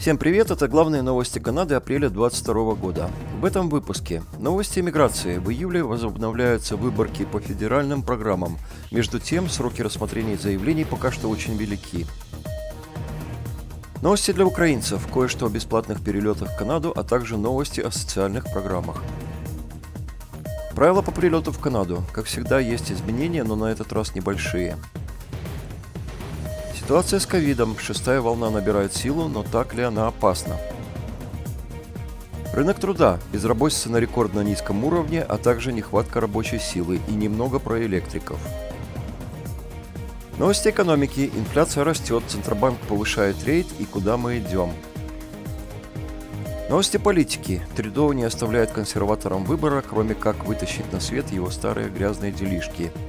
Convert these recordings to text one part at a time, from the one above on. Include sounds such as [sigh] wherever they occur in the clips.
Всем привет, это главные новости Канады апреля 2022 года. В этом выпуске новости миграции. В июле возобновляются выборки по федеральным программам. Между тем, сроки рассмотрения заявлений пока что очень велики. Новости для украинцев, кое-что о бесплатных перелетах в Канаду, а также новости о социальных программах. Правила по прилету в Канаду. Как всегда, есть изменения, но на этот раз небольшие. Ситуация с ковидом. Шестая волна набирает силу, но так ли она опасна? Рынок труда, безработица на рекордно низком уровне, а также нехватка рабочей силы и немного про электриков. Новости экономики. Инфляция растет, Центробанк повышает рейд и куда мы идем. Новости политики. Трюдо не оставляет консерваторам выбора, кроме как вытащить на свет его старые грязные делишки –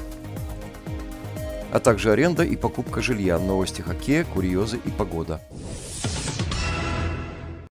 а также аренда и покупка жилья, новости хоккея, курьезы и погода.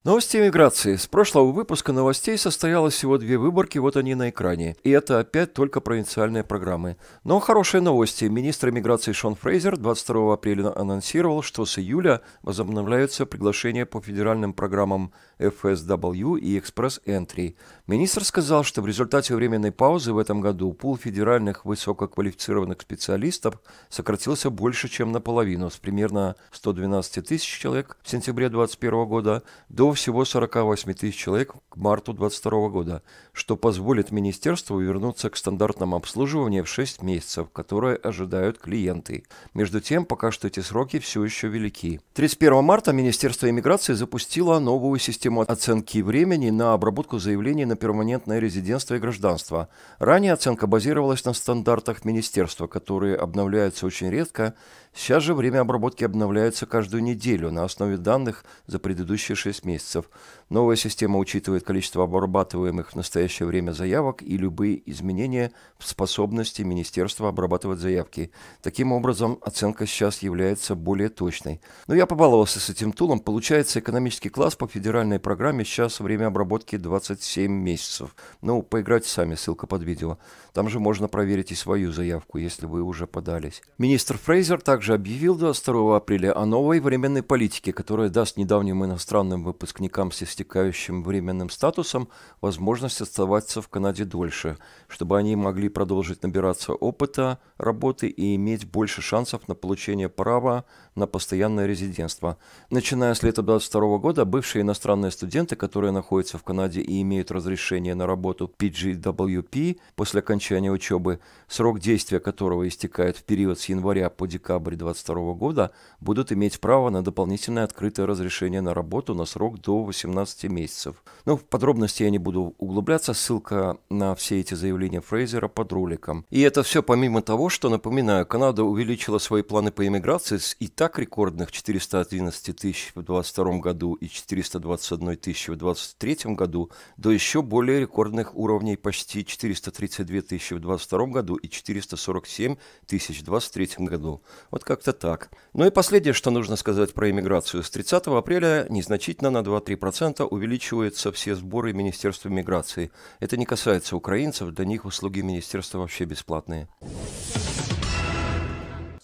Новости миграции. С прошлого выпуска новостей состоялось всего две выборки, вот они на экране. И это опять только провинциальные программы. Но хорошие новости. Министр миграции Шон Фрейзер 22 апреля анонсировал, что с июля возобновляются приглашения по федеральным программам FSW и Express Entry. Министр сказал, что в результате временной паузы в этом году пул федеральных высококвалифицированных специалистов сократился больше, чем наполовину, с примерно 112 тысяч человек в сентябре 2021 года до всего 48 тысяч человек к марту 2022 года, что позволит министерству вернуться к стандартному обслуживанию в 6 месяцев, которое ожидают клиенты. Между тем, пока что эти сроки все еще велики. 31 марта Министерство иммиграции запустило новую систему систему оценки времени на обработку заявлений на перманентное резидентство и гражданство. Ранее оценка базировалась на стандартах министерства, которые обновляются очень редко Сейчас же время обработки обновляется каждую неделю на основе данных за предыдущие 6 месяцев. Новая система учитывает количество обрабатываемых в настоящее время заявок и любые изменения в способности министерства обрабатывать заявки. Таким образом, оценка сейчас является более точной. Но я побаловался с этим тулом. Получается, экономический класс по федеральной программе сейчас время обработки 27 месяцев. Ну, поиграйте сами, ссылка под видео. Там же можно проверить и свою заявку, если вы уже подались. Министр Фрейзер также также объявил 22 апреля о новой временной политике, которая даст недавним иностранным выпускникам с истекающим временным статусом возможность оставаться в Канаде дольше, чтобы они могли продолжить набираться опыта, работы и иметь больше шансов на получение права на постоянное резидентство. Начиная с лета 22 года, бывшие иностранные студенты, которые находятся в Канаде и имеют разрешение на работу PGWP после окончания учебы, срок действия которого истекает в период с января по декабрь декабрь 2022 года будут иметь право на дополнительное открытое разрешение на работу на срок до 18 месяцев. Но ну, в подробности я не буду углубляться, ссылка на все эти заявления Фрейзера под роликом. И это все помимо того, что, напоминаю, Канада увеличила свои планы по иммиграции с и так рекордных 411 тысяч в 2022 году и 421 тысяч в 2023 году до еще более рекордных уровней почти 432 тысячи в 2022 году и 447 тысяч в 2023 году. Вот вот как-то так. Ну и последнее, что нужно сказать про иммиграцию. С 30 апреля незначительно на 2-3% увеличиваются все сборы Министерства миграции. Это не касается украинцев, для них услуги Министерства вообще бесплатные.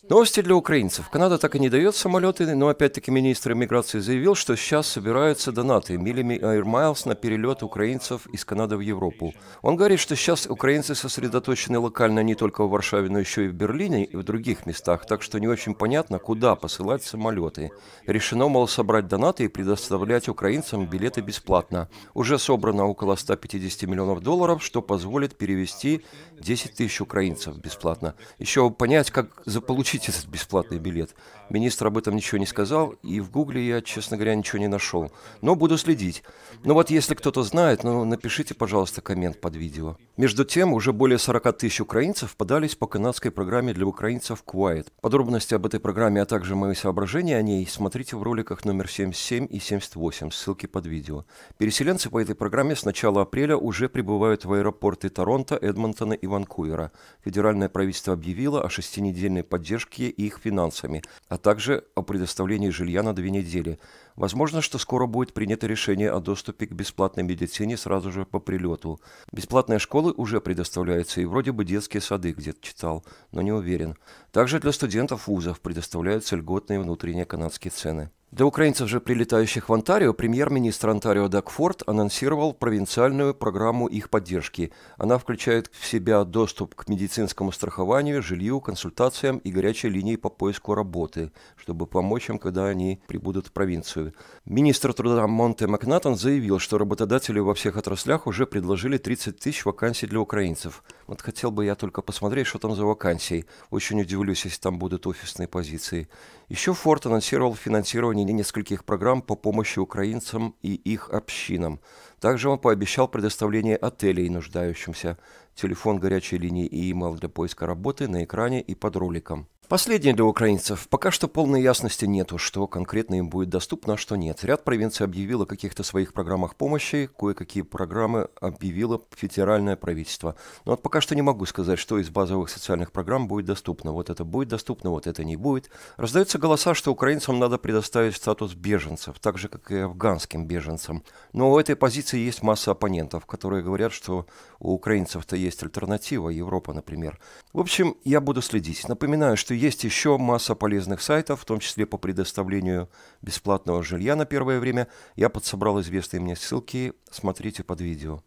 Новости для украинцев. Канада так и не дает самолеты, но опять-таки министр иммиграции заявил, что сейчас собираются донаты милями Air Miles на перелет украинцев из Канады в Европу. Он говорит, что сейчас украинцы сосредоточены локально не только в Варшаве, но еще и в Берлине и в других местах, так что не очень понятно, куда посылать самолеты. Решено, мол, собрать донаты и предоставлять украинцам билеты бесплатно. Уже собрано около 150 миллионов долларов, что позволит перевести 10 тысяч украинцев бесплатно. Еще понять, как заполучить этот бесплатный билет. Министр об этом ничего не сказал, и в Гугле я, честно говоря, ничего не нашел. Но буду следить. Ну вот, если кто-то знает, ну напишите, пожалуйста, коммент под видео. Между тем, уже более 40 тысяч украинцев подались по канадской программе для украинцев Quiet. Подробности об этой программе, а также мои соображения о ней смотрите в роликах номер 77 и 78, ссылки под видео. Переселенцы по этой программе с начала апреля уже прибывают в аэропорты Торонто, Эдмонтона и Ванкувера. Федеральное правительство объявило о шестинедельной поддержке их финансами, а а также о предоставлении жилья на две недели. Возможно, что скоро будет принято решение о доступе к бесплатной медицине сразу же по прилету. Бесплатные школы уже предоставляются и вроде бы детские сады где-то читал, но не уверен. Также для студентов вузов предоставляются льготные внутренние канадские цены. Для украинцев же, прилетающих в Онтарио, премьер-министр Онтарио Дакфорд анонсировал провинциальную программу их поддержки. Она включает в себя доступ к медицинскому страхованию, жилью, консультациям и горячей линии по поиску работы, чтобы помочь им, когда они прибудут в провинцию. Министр труда Монте Макнатон заявил, что работодатели во всех отраслях уже предложили 30 тысяч вакансий для украинцев. Вот хотел бы я только посмотреть, что там за вакансии. Очень удивлюсь, если там будут офисные позиции. Еще Форд анонсировал финансирование выполнении нескольких программ по помощи украинцам и их общинам. Также он пообещал предоставление отелей нуждающимся. Телефон горячей линии и имейл для поиска работы на экране и под роликом. Последнее для украинцев. Пока что полной ясности нету, что конкретно им будет доступно, а что нет. Ряд провинций объявил о каких-то своих программах помощи, кое-какие программы объявило федеральное правительство. Но вот пока что не могу сказать, что из базовых социальных программ будет доступно. Вот это будет доступно, вот это не будет. Раздаются голоса, что украинцам надо предоставить статус беженцев, так же, как и афганским беженцам. Но у этой позиции есть масса оппонентов, которые говорят, что у украинцев-то есть альтернатива, Европа, например. В общем, я буду следить. Напоминаю, что есть еще масса полезных сайтов, в том числе по предоставлению бесплатного жилья на первое время. Я подсобрал известные мне ссылки, смотрите под видео.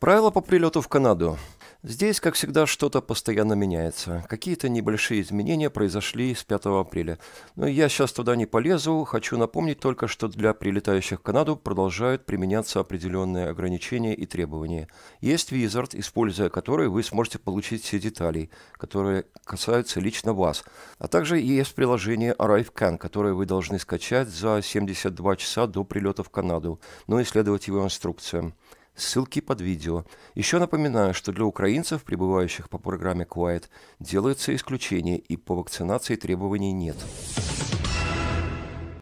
Правила по прилету в Канаду. Здесь, как всегда, что-то постоянно меняется. Какие-то небольшие изменения произошли с 5 апреля. Но я сейчас туда не полезу. Хочу напомнить только, что для прилетающих в Канаду продолжают применяться определенные ограничения и требования. Есть визард, используя который вы сможете получить все детали, которые касаются лично вас. А также есть приложение ArriveCan, которое вы должны скачать за 72 часа до прилета в Канаду, но ну исследовать его инструкциям. Ссылки под видео. Еще напоминаю, что для украинцев, пребывающих по программе Quiet, делается исключение и по вакцинации требований нет.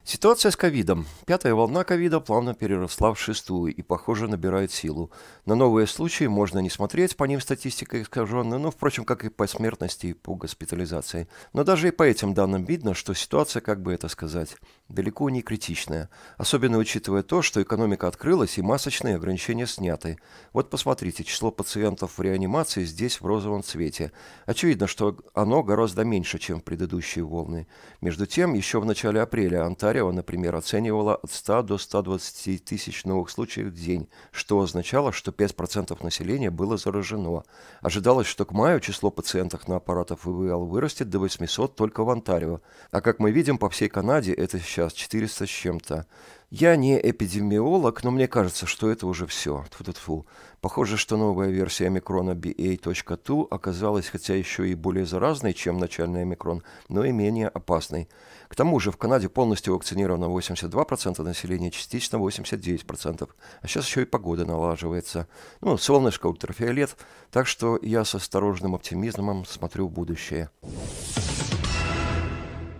Ситуация с ковидом. Пятая волна ковида плавно переросла в шестую и, похоже, набирает силу. На новые случаи можно не смотреть, по ним статистика искаженная, но, ну, впрочем, как и по смертности и по госпитализации. Но даже и по этим данным видно, что ситуация, как бы это сказать, далеко не критичная. Особенно учитывая то, что экономика открылась и масочные ограничения сняты. Вот посмотрите, число пациентов в реанимации здесь в розовом цвете. Очевидно, что оно гораздо меньше, чем в предыдущие волны. Между тем, еще в начале апреля Антария Онтарио, например, оценивала от 100 до 120 тысяч новых случаев в день, что означало, что 5% населения было заражено. Ожидалось, что к маю число пациентов на аппаратах ИВЛ вырастет до 800 только в Онтарио. А как мы видим, по всей Канаде это сейчас 400 с чем-то. Я не эпидемиолог, но мне кажется, что это уже все. Тьфу -тьфу -тьфу. Похоже, что новая версия омикрона BA.2 оказалась хотя еще и более заразной, чем начальный омикрон, но и менее опасной. К тому же в Канаде полностью вакцинировано 82% населения, частично 89%. А сейчас еще и погода налаживается. Ну, солнышко, ультрафиолет. Так что я с осторожным оптимизмом смотрю в будущее.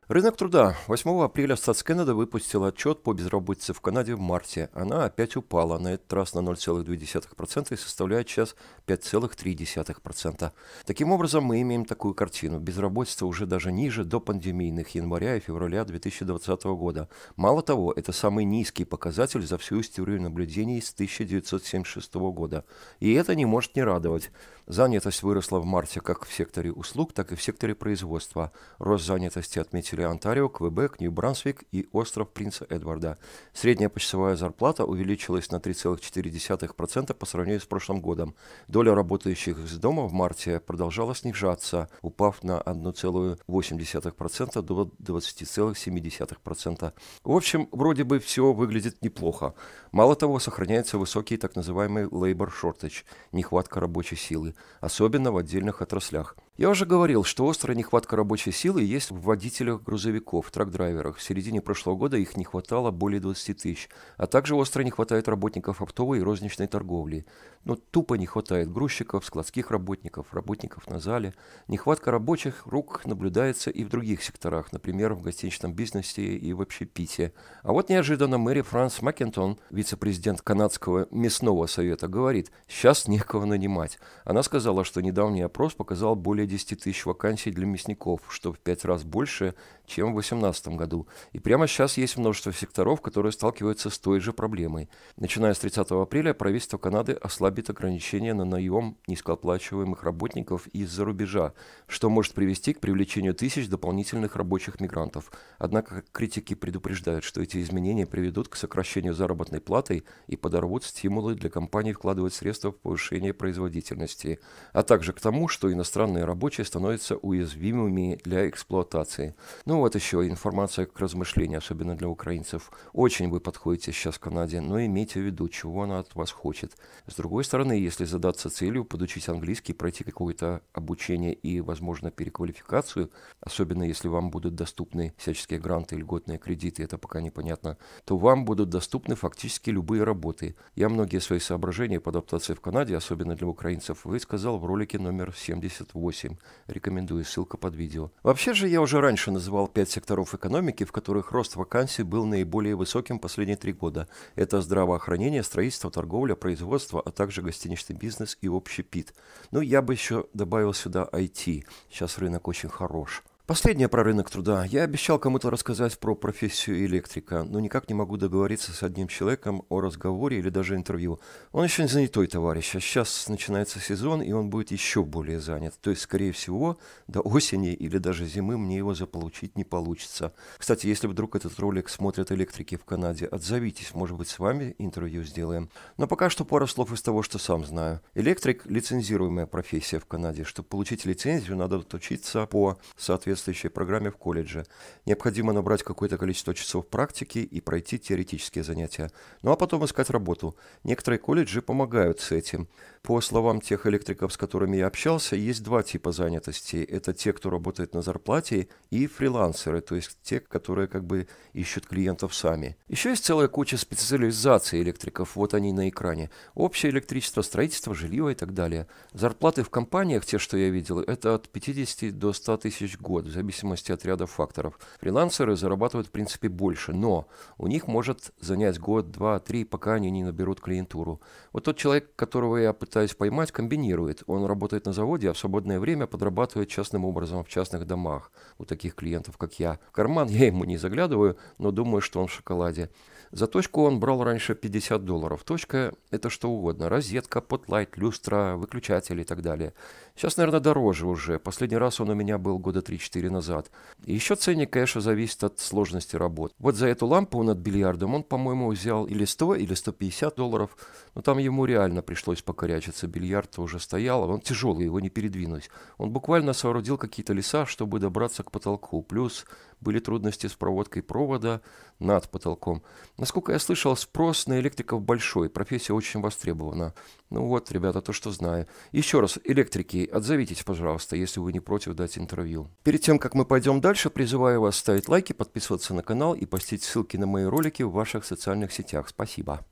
Рынок труда. 8 апреля Статс Канада выпустил отчет по безработице в Канаде в марте. Она опять упала, на этот раз на 0,2% и составляет сейчас 5,3%. Таким образом, мы имеем такую картину. Безработица уже даже ниже до пандемийных января и февраля 2020 года. Мало того, это самый низкий показатель за всю историю наблюдений с 1976 года. И это не может не радовать. Занятость выросла в марте как в секторе услуг, так и в секторе производства. Рост занятости отметили жителей Онтарио, Квебек, Нью-Брансвик и остров Принца Эдварда. Средняя почасовая зарплата увеличилась на 3,4% по сравнению с прошлым годом. Доля работающих из дома в марте продолжала снижаться, упав на 1,8% до 20,7%. В общем, вроде бы все выглядит неплохо. Мало того, сохраняется высокий так называемый labor shortage – нехватка рабочей силы, особенно в отдельных отраслях – я уже говорил, что острая нехватка рабочей силы есть в водителях грузовиков, трак-драйверах. В середине прошлого года их не хватало более 20 тысяч. А также остро не хватает работников оптовой и розничной торговли. Но тупо не хватает грузчиков, складских работников, работников на зале. Нехватка рабочих рук наблюдается и в других секторах, например, в гостиничном бизнесе и в общепите. А вот неожиданно Мэри Франс Макентон, вице-президент Канадского мясного совета, говорит, сейчас некого нанимать. Она сказала, что недавний опрос показал более более 10 тысяч вакансий для мясников, что в 5 раз больше, чем в 2018 году. И прямо сейчас есть множество секторов, которые сталкиваются с той же проблемой. Начиная с 30 апреля правительство Канады ослабит ограничения на наем низкооплачиваемых работников из-за рубежа, что может привести к привлечению тысяч дополнительных рабочих мигрантов. Однако критики предупреждают, что эти изменения приведут к сокращению заработной платы и подорвут стимулы для компаний вкладывать средства в повышение производительности, а также к тому, что иностранные работники рабочие становятся уязвимыми для эксплуатации. Ну вот еще информация к размышлению, особенно для украинцев. Очень вы подходите сейчас к Канаде, но имейте в виду, чего она от вас хочет. С другой стороны, если задаться целью подучить английский, пройти какое-то обучение и, возможно, переквалификацию, особенно если вам будут доступны всяческие гранты, льготные кредиты, это пока непонятно, то вам будут доступны фактически любые работы. Я многие свои соображения по адаптации в Канаде, особенно для украинцев, высказал в ролике номер 78. 7. Рекомендую, ссылка под видео. Вообще же я уже раньше называл 5 секторов экономики, в которых рост вакансий был наиболее высоким последние три года. Это здравоохранение, строительство, торговля, производство, а также гостиничный бизнес и общий общепит. Ну, я бы еще добавил сюда IT. Сейчас рынок очень хорош. Последнее про рынок труда. Я обещал кому-то рассказать про профессию электрика, но никак не могу договориться с одним человеком о разговоре или даже интервью. Он очень занятой товарищ, а сейчас начинается сезон, и он будет еще более занят. То есть, скорее всего, до осени или даже зимы мне его заполучить не получится. Кстати, если вдруг этот ролик смотрят электрики в Канаде, отзовитесь, может быть, с вами интервью сделаем. Но пока что пара слов из того, что сам знаю. Электрик – лицензируемая профессия в Канаде. Чтобы получить лицензию, надо учиться по соответствующему соответствующей программе в колледже. Необходимо набрать какое-то количество часов практики и пройти теоретические занятия. Ну а потом искать работу. Некоторые колледжи помогают с этим. По словам тех электриков, с которыми я общался, есть два типа занятости. Это те, кто работает на зарплате, и фрилансеры, то есть те, которые как бы ищут клиентов сами. Еще есть целая куча специализаций электриков, вот они на экране. Общее электричество, строительство, жилье и так далее. Зарплаты в компаниях, те, что я видел, это от 50 до 100 тысяч год в зависимости от ряда факторов. Фрилансеры зарабатывают в принципе больше, но у них может занять год, два, три, пока они не наберут клиентуру. Вот тот человек, которого я пытаюсь поймать, комбинирует. Он работает на заводе, а в свободное время подрабатывает частным образом в частных домах у таких клиентов, как я. В карман [laughs] я ему не заглядываю, но думаю, что он в шоколаде. За точку он брал раньше 50 долларов. Точка – это что угодно. Розетка, потлайт, люстра, выключатель и так далее. Сейчас, наверное, дороже уже. Последний раз он у меня был года 3-4 назад. И еще ценник, конечно, зависит от сложности работ. Вот за эту лампу над бильярдом он, по-моему, взял или 100, или 150 долларов. Но там ему реально пришлось покорячиться. Бильярд уже стоял, а он тяжелый, его не передвинуть. Он буквально соорудил какие-то леса, чтобы добраться к потолку. Плюс были трудности с проводкой провода над потолком. Насколько я слышал, спрос на электриков большой, профессия очень востребована. Ну вот, ребята, то, что знаю. Еще раз, электрики, отзовитесь, пожалуйста, если вы не против дать интервью. Перед тем, как мы пойдем дальше, призываю вас ставить лайки, подписываться на канал и постить ссылки на мои ролики в ваших социальных сетях. Спасибо.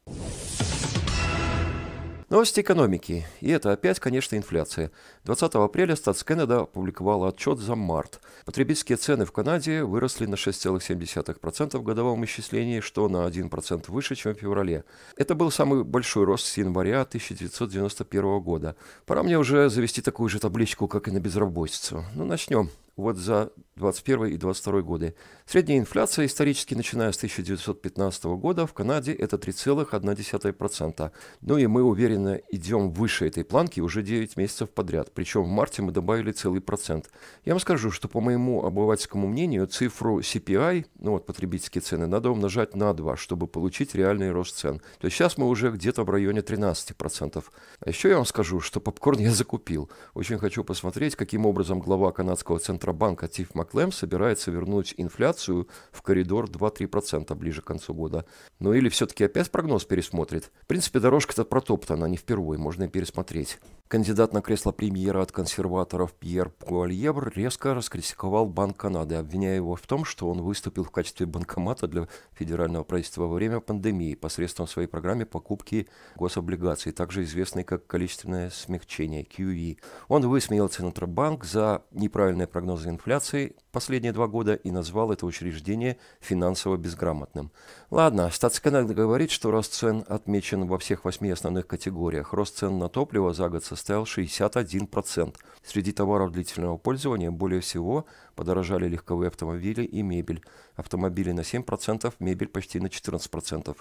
Новости экономики. И это опять, конечно, инфляция. 20 апреля Статс Кеннеда опубликовала отчет за март. Потребительские цены в Канаде выросли на 6,7% в годовом исчислении, что на 1% выше, чем в феврале. Это был самый большой рост с января 1991 года. Пора мне уже завести такую же табличку, как и на безработицу. Ну, начнем вот за 21 и 22 годы. Средняя инфляция исторически, начиная с 1915 года, в Канаде это 3,1%. Ну и мы уверенно идем выше этой планки уже 9 месяцев подряд. Причем в марте мы добавили целый процент. Я вам скажу, что по моему обывательскому мнению, цифру CPI, ну вот потребительские цены, надо умножать на 2, чтобы получить реальный рост цен. То есть сейчас мы уже где-то в районе 13%. А еще я вам скажу, что попкорн я закупил. Очень хочу посмотреть, каким образом глава канадского центра Центробанк от Тиф Маклем собирается вернуть инфляцию в коридор 2-3% ближе к концу года. Ну или все-таки опять прогноз пересмотрит. В принципе, дорожка-то протоптана, а не впервые, можно и пересмотреть. Кандидат на кресло премьера от консерваторов Пьер Пуальевр резко раскритиковал Банк Канады, обвиняя его в том, что он выступил в качестве банкомата для федерального правительства во время пандемии посредством своей программы покупки гособлигаций, также известной как количественное смягчение QE. Он высмеял Центробанк за неправильные прогнозы инфляции, последние два года и назвал это учреждение финансово безграмотным. Ладно, Статсканал говорит, что рост цен отмечен во всех восьми основных категориях. Рост цен на топливо за год составил 61%. Среди товаров длительного пользования более всего подорожали легковые автомобили и мебель. Автомобили на 7%, мебель почти на 14%.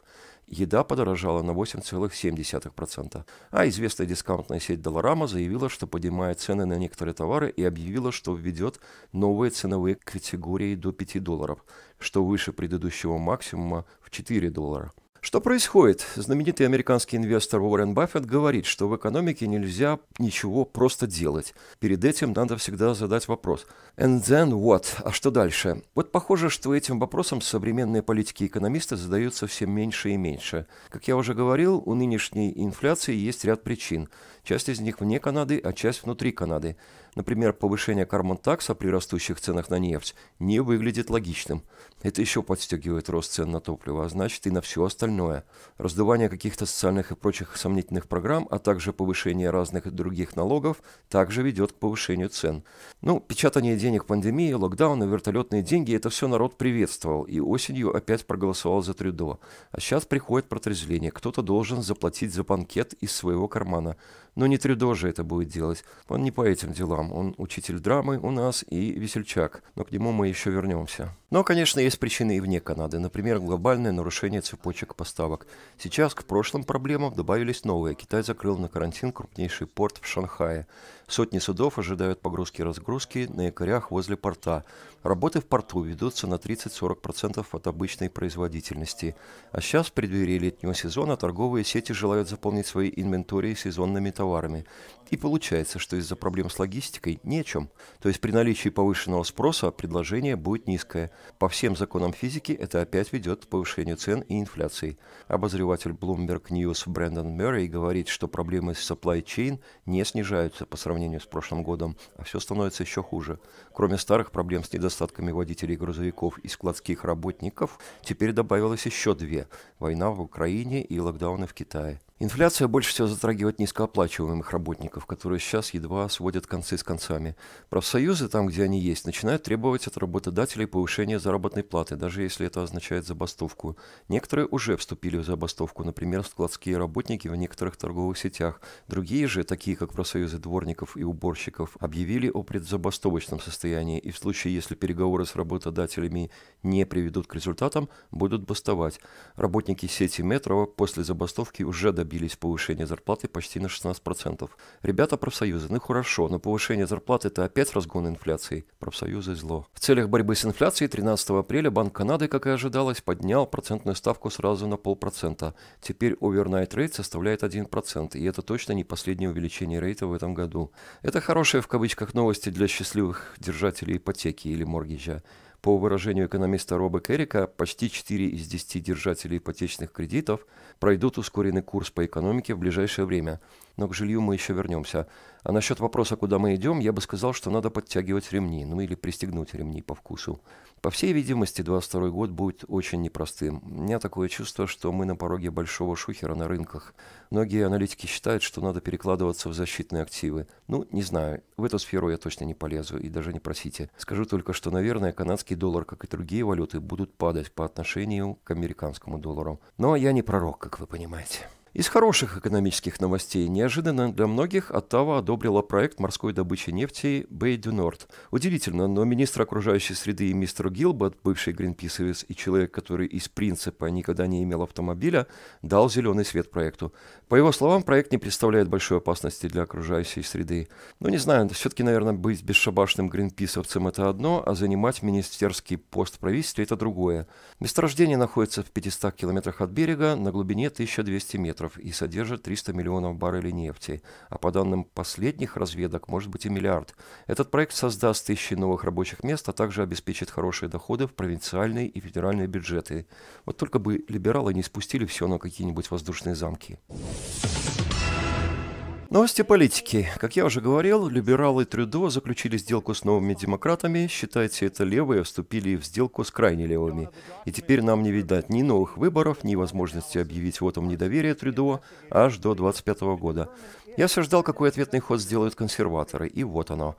Еда подорожала на 8,7%. А известная дисконтная сеть Долорама заявила, что поднимает цены на некоторые товары и объявила, что введет новые ценовые ценовые категории до 5 долларов, что выше предыдущего максимума в 4 доллара. Что происходит? Знаменитый американский инвестор Уоррен Баффет говорит, что в экономике нельзя ничего просто делать. Перед этим надо всегда задать вопрос. And then what? А что дальше? Вот похоже, что этим вопросом современные политики и экономисты задаются все меньше и меньше. Как я уже говорил, у нынешней инфляции есть ряд причин. Часть из них вне Канады, а часть внутри Канады. Например, повышение кармон-такса при растущих ценах на нефть не выглядит логичным. Это еще подстегивает рост цен на топливо, а значит и на все остальное. Раздувание каких-то социальных и прочих сомнительных программ, а также повышение разных других налогов также ведет к повышению цен. Ну, печатание денег в пандемии, локдауны, вертолетные деньги – это все народ приветствовал и осенью опять проголосовал за Трюдо. А сейчас приходит протрезвление. Кто-то должен заплатить за банкет из своего кармана. Но не Трюдо же это будет делать. Он не по этим делам. Он учитель драмы у нас и весельчак. Но к нему мы еще вернемся. Но, конечно, есть причины и вне Канады, например, глобальное нарушение цепочек поставок. Сейчас к прошлым проблемам добавились новые. Китай закрыл на карантин крупнейший порт в Шанхае. Сотни судов ожидают погрузки и разгрузки на якорях возле порта. Работы в порту ведутся на 30-40% от обычной производительности. А сейчас, в преддверии летнего сезона, торговые сети желают заполнить свои инвентарии сезонными товарами. И получается, что из-за проблем с логистикой нечем. То есть при наличии повышенного спроса предложение будет низкое. По всем законам физики это опять ведет к повышению цен и инфляции. Обозреватель Bloomberg News Брэндон Мюррей говорит, что проблемы с supply chain не снижаются по сравнению с прошлым годом, а все становится еще хуже. Кроме старых проблем с недостатками водителей грузовиков и складских работников, теперь добавилось еще две – война в Украине и локдауны в Китае. Инфляция больше всего затрагивает низкооплачиваемых работников, которые сейчас едва сводят концы с концами. Профсоюзы, там, где они есть, начинают требовать от работодателей повышения заработной платы, даже если это означает забастовку. Некоторые уже вступили в забастовку, например, складские работники в некоторых торговых сетях. Другие же, такие как профсоюзы дворников и уборщиков, объявили о предзабастовочном состоянии и в случае, если переговоры с работодателями не приведут к результатам, будут бастовать. Работники сети Метрова после забастовки уже добились добились повышения зарплаты почти на 16%. Ребята профсоюзы, ну хорошо, но повышение зарплаты это опять разгон инфляции. Профсоюзы зло. В целях борьбы с инфляцией 13 апреля Банк Канады, как и ожидалось, поднял процентную ставку сразу на полпроцента. Теперь overnight rate составляет 1%, и это точно не последнее увеличение рейта в этом году. Это хорошие в кавычках новости для счастливых держателей ипотеки или моргиджа. По выражению экономиста Роба Керрика, почти 4 из 10 держателей ипотечных кредитов пройдут ускоренный курс по экономике в ближайшее время – но к жилью мы еще вернемся. А насчет вопроса, куда мы идем, я бы сказал, что надо подтягивать ремни, ну или пристегнуть ремни по вкусу. По всей видимости, 22 год будет очень непростым. У меня такое чувство, что мы на пороге большого шухера на рынках. Многие аналитики считают, что надо перекладываться в защитные активы. Ну, не знаю, в эту сферу я точно не полезу и даже не просите. Скажу только, что, наверное, канадский доллар, как и другие валюты, будут падать по отношению к американскому доллару. Но я не пророк, как вы понимаете. Из хороших экономических новостей неожиданно для многих Оттава одобрила проект морской добычи нефти Bay du Nord. Удивительно, но министр окружающей среды мистер Гилбот, бывший гринписовец и человек, который из принципа никогда не имел автомобиля, дал зеленый свет проекту. По его словам, проект не представляет большой опасности для окружающей среды. Но ну, не знаю, все-таки, наверное, быть бесшабашным гринписовцем – это одно, а занимать министерский пост в правительстве – это другое. Месторождение находится в 500 километрах от берега на глубине 1200 метров остров и содержит 300 миллионов баррелей нефти, а по данным последних разведок может быть и миллиард. Этот проект создаст тысячи новых рабочих мест, а также обеспечит хорошие доходы в провинциальные и федеральные бюджеты. Вот только бы либералы не спустили все на какие-нибудь воздушные замки. Новости политики. Как я уже говорил, либералы Трюдо заключили сделку с новыми демократами, считайте это левые, а вступили в сделку с крайне левыми. И теперь нам не видать ни новых выборов, ни возможности объявить вотом недоверие Трюдо аж до 25 года. Я все ждал, какой ответный ход сделают консерваторы, и вот оно.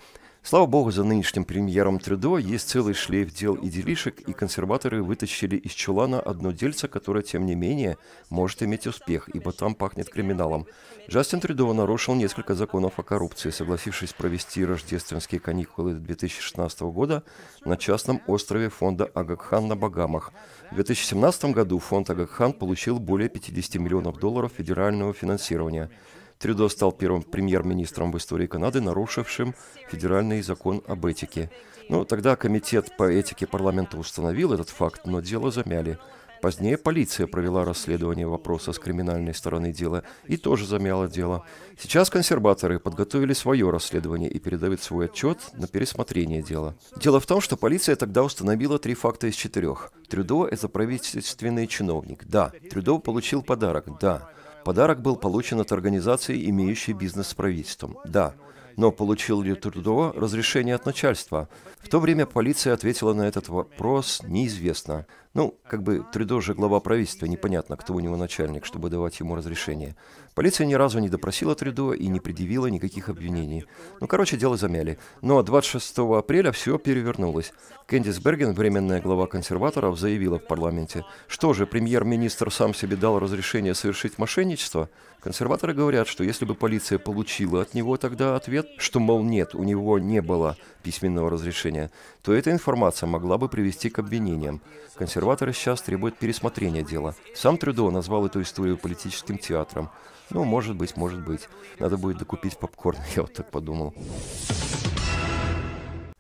Слава богу, за нынешним премьером Трюдо есть целый шлейф дел и делишек, и консерваторы вытащили из чулана одно дельце, которое, тем не менее, может иметь успех, ибо там пахнет криминалом. Джастин Трюдо нарушил несколько законов о коррупции, согласившись провести рождественские каникулы 2016 года на частном острове фонда Агакхан на Багамах. В 2017 году фонд Агакхан получил более 50 миллионов долларов федерального финансирования – Трюдо стал первым премьер-министром в истории Канады, нарушившим федеральный закон об этике. Ну, тогда комитет по этике парламента установил этот факт, но дело замяли. Позднее полиция провела расследование вопроса с криминальной стороны дела и тоже замяла дело. Сейчас консерваторы подготовили свое расследование и передают свой отчет на пересмотрение дела. Дело в том, что полиция тогда установила три факта из четырех. Трюдо – это правительственный чиновник. Да. Трюдо получил подарок. Да. Подарок был получен от организации, имеющей бизнес с правительством. Да, но получил ли Трудо разрешение от начальства? В то время полиция ответила на этот вопрос неизвестно. Ну, как бы Трюдо же глава правительства, непонятно, кто у него начальник, чтобы давать ему разрешение. Полиция ни разу не допросила Трюдо и не предъявила никаких обвинений. Ну, короче, дело замяли. Но ну, а 26 апреля все перевернулось. Кэндис Берген, временная глава консерваторов, заявила в парламенте, что же, премьер-министр сам себе дал разрешение совершить мошенничество? Консерваторы говорят, что если бы полиция получила от него тогда ответ, что, мол, нет, у него не было письменного разрешения, то эта информация могла бы привести к обвинениям. Консерваторы Консерваторы сейчас требуют пересмотрения дела. Сам Трюдо назвал эту историю политическим театром. Ну, может быть, может быть. Надо будет докупить попкорн, [laughs] я вот так подумал.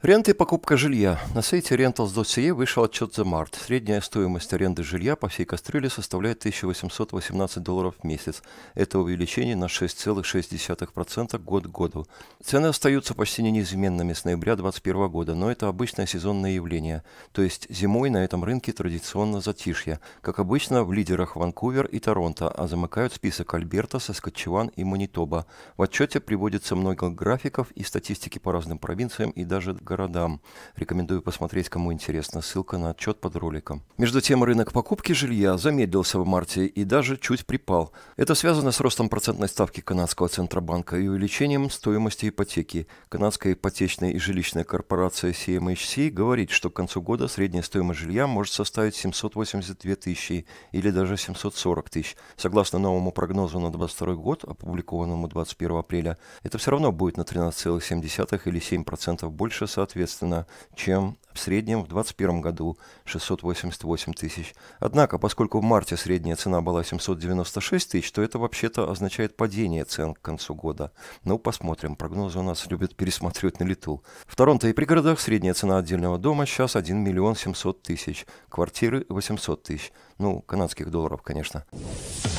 Рента и покупка жилья. На сайте Rentals.ca вышел отчет за март. Средняя стоимость аренды жилья по всей кастрюле составляет 1818 долларов в месяц. Это увеличение на 6,6% год к году. Цены остаются почти неизменными с ноября 2021 года, но это обычное сезонное явление. То есть зимой на этом рынке традиционно затишье. Как обычно, в лидерах Ванкувер и Торонто, а замыкают список Альберта, Соскотчеван и Манитоба. В отчете приводится много графиков и статистики по разным провинциям и даже городам городам. Рекомендую посмотреть, кому интересно. Ссылка на отчет под роликом. Между тем, рынок покупки жилья замедлился в марте и даже чуть припал. Это связано с ростом процентной ставки Канадского Центробанка и увеличением стоимости ипотеки. Канадская ипотечная и жилищная корпорация CMHC эм говорит, что к концу года средняя стоимость жилья может составить 782 тысячи или даже 740 тысяч. Согласно новому прогнозу на 2022 год, опубликованному 21 апреля, это все равно будет на 13,7 или 7% больше со соответственно, чем в среднем в 2021 году 688 тысяч. Однако, поскольку в марте средняя цена была 796 тысяч, то это вообще-то означает падение цен к концу года. Ну, посмотрим. Прогнозы у нас любят пересматривать на лету. В Торонто и пригородах средняя цена отдельного дома сейчас 1 миллион 700 тысяч, квартиры 800 тысяч. Ну, канадских долларов, конечно. Конечно.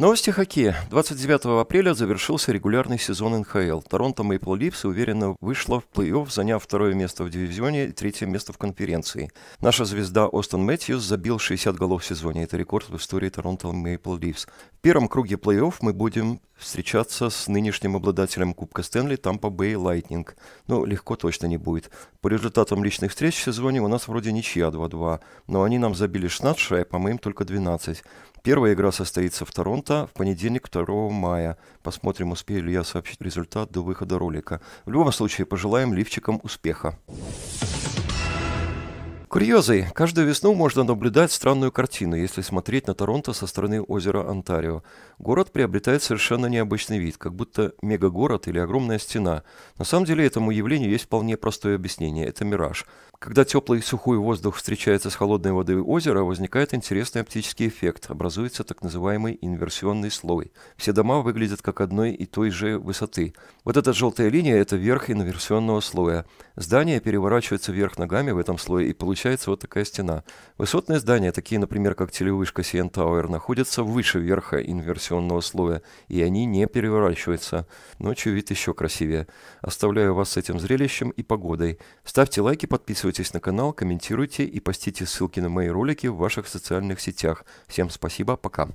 Новости хоккея. 29 апреля завершился регулярный сезон НХЛ. Торонто Мейпл Ливс уверенно вышла в плей-офф, заняв второе место в дивизионе и третье место в конференции. Наша звезда Остон Мэтьюс забил 60 голов в сезоне. Это рекорд в истории Торонто Мейпл Ливс. В первом круге плей-офф мы будем встречаться с нынешним обладателем Кубка Стэнли Тампа Бэй Лайтнинг. Но ну, легко точно не будет. По результатам личных встреч в сезоне у нас вроде ничья 2-2, но они нам забили 16 шайб, а мы им только 12. Первая игра состоится в Торонто в понедельник 2 мая. Посмотрим, успею ли я сообщить результат до выхода ролика. В любом случае, пожелаем лифчикам успеха. Курьезы. Каждую весну можно наблюдать странную картину, если смотреть на Торонто со стороны озера Онтарио. Город приобретает совершенно необычный вид, как будто мегагород или огромная стена. На самом деле этому явлению есть вполне простое объяснение – это мираж. Когда теплый и сухой воздух встречается с холодной водой озера, возникает интересный оптический эффект, образуется так называемый инверсионный слой. Все дома выглядят как одной и той же высоты. Вот эта желтая линия – это верх инверсионного слоя. Здание переворачивается вверх ногами в этом слое, и получается вот такая стена. Высотные здания, такие, например, как телевышка CN Tower, находятся выше верха инверсионного слоя, и они не переворачиваются. Ночью вид еще красивее. Оставляю вас с этим зрелищем и погодой. Ставьте лайки, подписывайтесь на канал, комментируйте и постите ссылки на мои ролики в ваших социальных сетях. Всем спасибо, пока.